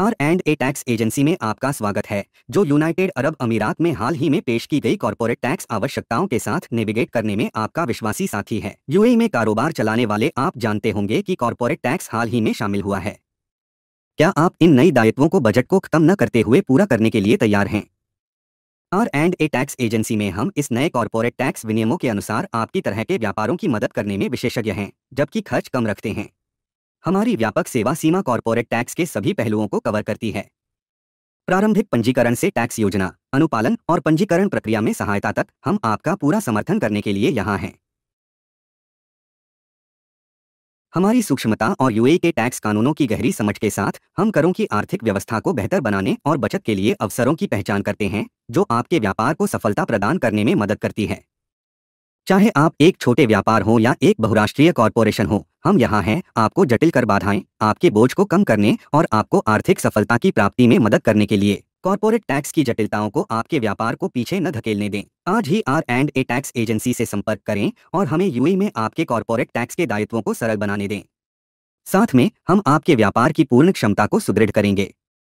are and A tax agency में आपका स्वागत है जो यूनाइटेड अरब अमीरात में हाल ही में पेश की गई कॉरपोरेट टैक्स आवश्यकताओं के साथ नेविगेट करने में आपका विश्वासी साथी है यूएई में कारोबार चलाने वाले आप जानते होंगे कि कॉरपोरेट टैक्स हाल ही में शामिल हुआ है क्या आप इन नई दायित्वों को बजट को खत्म न करते हुए पूरा करने के लिए तैयार हैं R and A tax agency में हम इस नए कॉरपोरेट टैक्स विनियमों के अनुसार आपकी तरह के व्यापारों की मदद करने में विशेषज्ञ हैं जबकि खर्च कम रखते हैं हमारी व्यापक सेवा सीमा कॉरपोरेट टैक्स के सभी पहलुओं को कवर करती है प्रारंभिक पंजीकरण से टैक्स योजना अनुपालन और पंजीकरण प्रक्रिया में सहायता तक हम आपका पूरा समर्थन करने के लिए यहाँ हैं हमारी सूक्ष्मता और यूए के टैक्स कानूनों की गहरी समझ के साथ हम करों की आर्थिक व्यवस्था को बेहतर बनाने और बचत के लिए अवसरों की पहचान करते हैं जो आपके व्यापार को सफलता प्रदान करने में मदद करती है चाहे आप एक छोटे व्यापार हो या एक बहुराष्ट्रीय कॉरपोरेशन हो हम यहाँ हैं आपको जटिल कर बाधाएं आपके बोझ को कम करने और आपको आर्थिक सफलता की प्राप्ति में मदद करने के लिए कॉरपोरेट टैक्स की जटिलताओं को आपके व्यापार को पीछे न धकेलने दें आज ही R and A tax agency से संपर्क करें और हमें यूई में आपके कॉरपोरेट टैक्स के दायित्वों को सरल बनाने दें साथ में हम आपके व्यापार की पूर्ण क्षमता को सुदृढ़ करेंगे